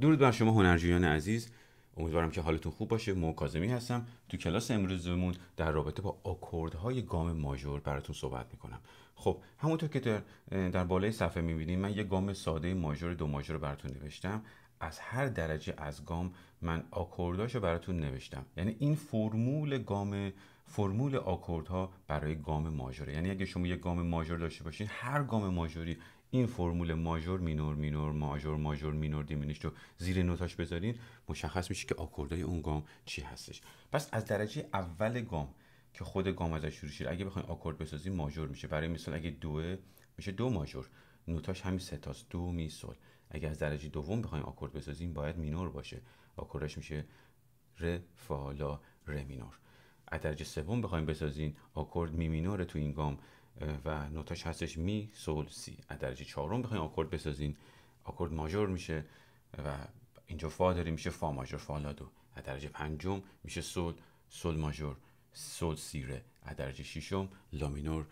درود بر شما هنرجویان عزیز امیدوارم که حالتون خوب باشه مو کاظمی هستم تو کلاس امروزمون در رابطه با آکوردهای گام ماژور براتون صحبت میکنم خب همونطور که در, در بالای صفحه میبینید من یه گام ساده ماژور دو ماژور براتون نوشتم از هر درجه از گام من آکورداشو براتون نوشتم یعنی این فرمول گام فرمول آکوردها برای گام ماژور یعنی اگه شما یک گام ماژور داشته باشین هر گام ماژوری این فرمول ماژور مینور مینور ماژور ماژور مینور دیمینش رو زیر نوتاش بذارین مشخص میشه که آکوردای اون گام چی هستش پس از درجه اول گام که خود گام ازش شروع شد اگه بخواید آکورد بسازیم ماژور میشه برای مثال اگه دو میشه دو ماژور نوتاش همین سه تاست دو می سول اگه از درجه دوم بخواید آکورد بسازیم باید مینور باشه آکوردش میشه ر فا لا ر مینور از درجه سوم بخوایم بسازین آکورد می مینور تو این گام و نوتاش هستش می سول سی از درجه چهارم بخواین آکورد بسازین آکورد ماژور میشه و اینجا فا داریم میشه فا ماژور فا لادو از درجه پنجم میشه سول سول ماژور سول سیره از درجه ششم لا مینور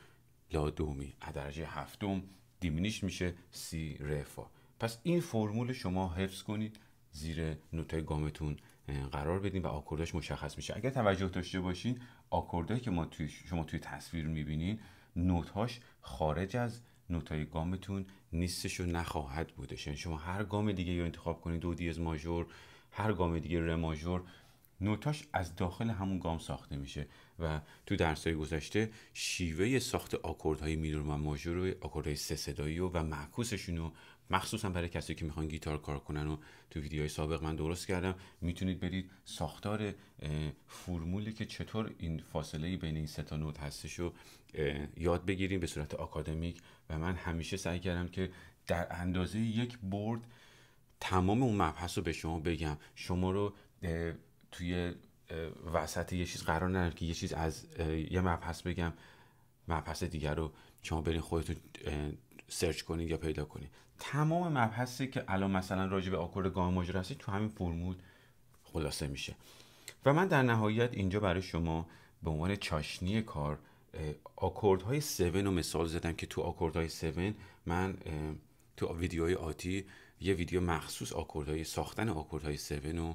لا دومی از درجه هفتم دیمینیش میشه سی فا پس این فرمول شما حفظ کنید زیر نوتای گامتون قرار بدیم و آکورداش مشخص میشه اگر توجه داشته باشین آکوردهایی که ما توی شما توی تصویر میبینین نوتهاش خارج از نوتای گامتون نیستش و نخواهد بودش یعنی شما هر گام دیگه یا انتخاب کنید دو دیز ماژور هر گام دیگه ر ماژور نوتاش از داخل همون گام ساخته میشه و تو درسهای گذشته شیوه ساخت های مینور و ماژور و های سه صدایی و, و معکوسشون رو مخصوصا برای کسی که میخوان گیتار کار کنن و تو ویدیوهای سابق من درست کردم میتونید برید ساختار فرمولی که چطور این فاصله بین این سه تا نوت هستش رو یاد بگیریم به صورت آکادمیک و من همیشه سعی کردم که در اندازه یک برد تمام اون مبحث رو به شما بگم شما رو توی وسط یه چیز قرار ندارم که یه چیز از یه مبحث بگم مبحث دیگر رو شما برین خودتون سرچ کنید یا پیدا کنید تمام مبحثی که الان مثلا راجع به آکورد گام ماجرا تو همین فرمول خلاصه میشه و من در نهایت اینجا برای شما به عنوان چاشنی کار های 7 رو مثال زدم که تو آکورد های 7 من تو ویدیوهای آتی یه ویدیو مخصوص آکورد های ساختن های 7 رو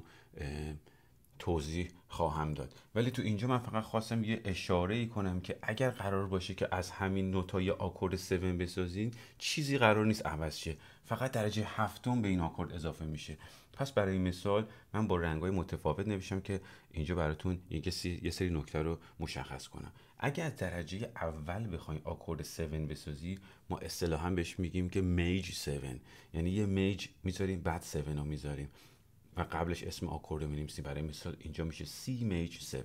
توضیح خواهم داد ولی تو اینجا من فقط خواستم یه اشاره ای کنم که اگر قرار باشه که از همین نوتای آکورد 7 بسازین چیزی قرار نیست عوض شه فقط درجه هفتم به این آکورد اضافه میشه پس برای مثال من با رنگ های متفاوت نوشتم که اینجا براتون یه سری نکته رو مشخص کنم اگر از درجه اول بخواین آکورد 7 بسازی ما اصطلاحا بهش میگیم که میج 7 یعنی یه میج میذاریم بعد 7 رو میذاریم و قبلش اسم آکورد می برای مثال اینجا میشه C major 7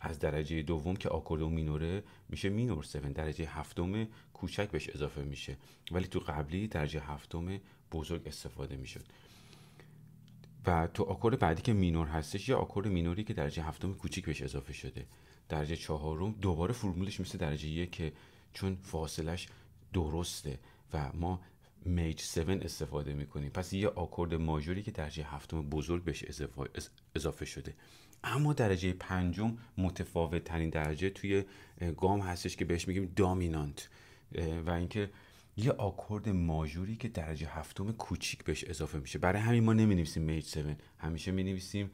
از درجه دوم که آکوردو مینوره میشه مینور 7 درجه هفتم کوچک بهش اضافه میشه ولی تو قبلی درجه هفتم بزرگ استفاده میشد و تو آکورد بعدی که مینور هستش یا آکورد مینوری که درجه هفتم کوچیک بهش اضافه شده درجه چهارم دوباره فرمولش مثل درجه یکه که چون فاصلش درسته و ما میج 7 استفاده میکنی. پس یه آکورد ماژوری که درجه هفتم بزرگ بهش اضافه شده اما درجه پنجم متفاوت ترین درجه توی گام هستش که بهش میگیم دامینانت و اینکه یه آکورد ماژوری که درجه هفتم کوچیک بهش اضافه میشه برای همین ما نمی نویسیم میج 7 همیشه می نویسیم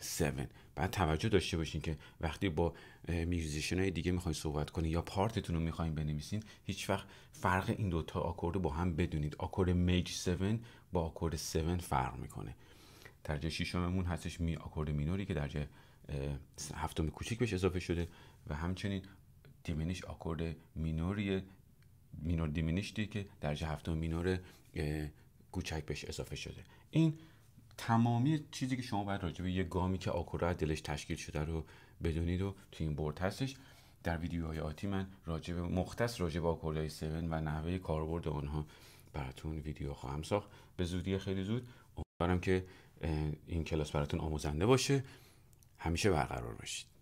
7 بعد توجه داشته باشین که وقتی با میوزیشن های دیگه میخواین صحبت کنید یا پارتتون رو میخواین بنویسین هیچ وقت فرق این دوتا آکورد رو با هم بدونید آکورد میج 7 با آکورد 7 فرق میکنه درجه ششممون هستش می آکورد مینوری که درجه هفتم کوچیک بهش اضافه شده و همچنین دیمینیش آکورد مینوری مینور دیمینیش که درجه هفتم مینور کوچک بهش اضافه شده این تمامی چیزی که شما باید راجع به یه گامی که آکورا دلش تشکیل شده رو بدونید و تو این برد هستش در ویدیوهای آتی من راجع به مختص راجع به آکوردای 7 و نحوه کاربرد آنها براتون ویدیو خواهم ساخت به زودی خیلی زود امیدوارم که این کلاس براتون آموزنده باشه همیشه برقرار باشید